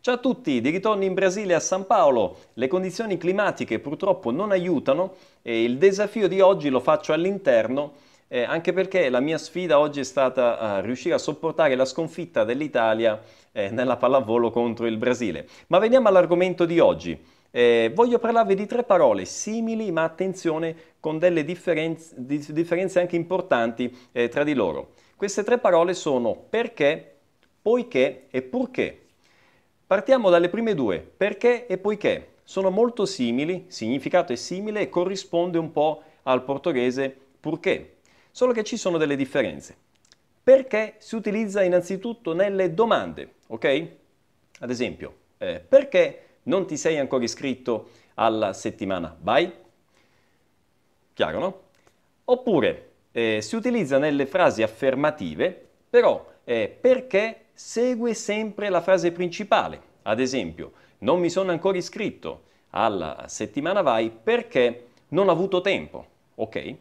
Ciao a tutti, di ritorno in Brasile a San Paolo. Le condizioni climatiche purtroppo non aiutano e il desafio di oggi lo faccio all'interno eh, anche perché la mia sfida oggi è stata eh, riuscire a sopportare la sconfitta dell'Italia eh, nella pallavolo contro il Brasile. Ma veniamo all'argomento di oggi. Eh, voglio parlarvi di tre parole simili ma attenzione con delle differenze, differenze anche importanti eh, tra di loro. Queste tre parole sono perché, poiché e purché. Partiamo dalle prime due, perché e poiché. Sono molto simili, significato è simile e corrisponde un po' al portoghese purché, solo che ci sono delle differenze. Perché si utilizza innanzitutto nelle domande, ok? Ad esempio, eh, perché non ti sei ancora iscritto alla settimana Vai? Chiaro, no? Oppure eh, si utilizza nelle frasi affermative, però eh, perché segue sempre la frase principale. Ad esempio, non mi sono ancora iscritto alla settimana vai perché non ho avuto tempo. Ok?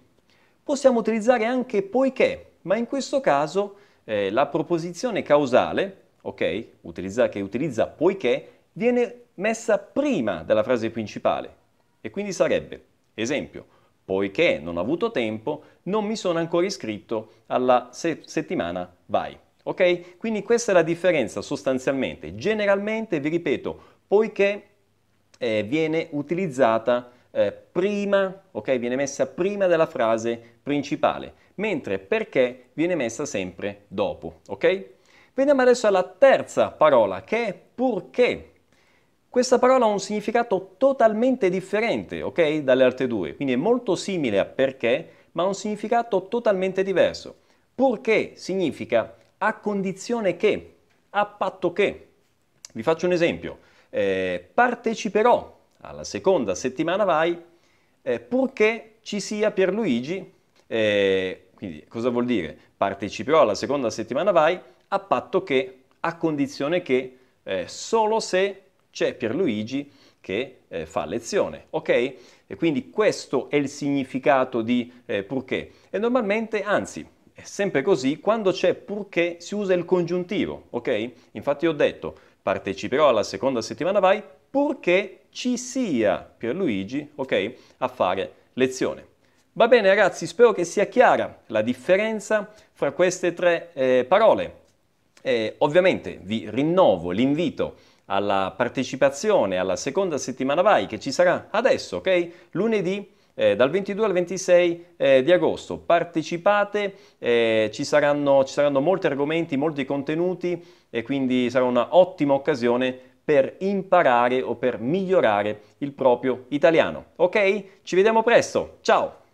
Possiamo utilizzare anche poiché, ma in questo caso eh, la proposizione causale, ok, utilizza, che utilizza poiché, viene messa prima della frase principale. E quindi sarebbe, esempio, poiché non ho avuto tempo, non mi sono ancora iscritto alla se settimana vai. Ok? Quindi questa è la differenza sostanzialmente. Generalmente, vi ripeto, poiché eh, viene utilizzata eh, prima, ok? Viene messa prima della frase principale, mentre perché viene messa sempre dopo, ok? Veniamo adesso alla terza parola che è purché. Questa parola ha un significato totalmente differente, ok? Dalle altre due, quindi è molto simile a perché, ma ha un significato totalmente diverso. Purché significa a condizione che, a patto che. Vi faccio un esempio, eh, parteciperò alla seconda settimana vai eh, purché ci sia Pierluigi, eh, quindi cosa vuol dire? Parteciperò alla seconda settimana vai a patto che, a condizione che, eh, solo se c'è Pierluigi che eh, fa lezione, ok? E quindi questo è il significato di eh, purché. E normalmente, anzi, è sempre così quando c'è purché si usa il congiuntivo, ok? Infatti ho detto parteciperò alla seconda settimana vai purché ci sia Pierluigi, ok? A fare lezione. Va bene ragazzi, spero che sia chiara la differenza fra queste tre eh, parole. Eh, ovviamente vi rinnovo l'invito alla partecipazione alla seconda settimana vai che ci sarà adesso, ok? Lunedì eh, dal 22 al 26 eh, di agosto. Partecipate, eh, ci, saranno, ci, saranno, molti argomenti, molti contenuti e quindi sarà un'ottima occasione per imparare o per migliorare il proprio italiano. Ok? Ci vediamo presto, ciao!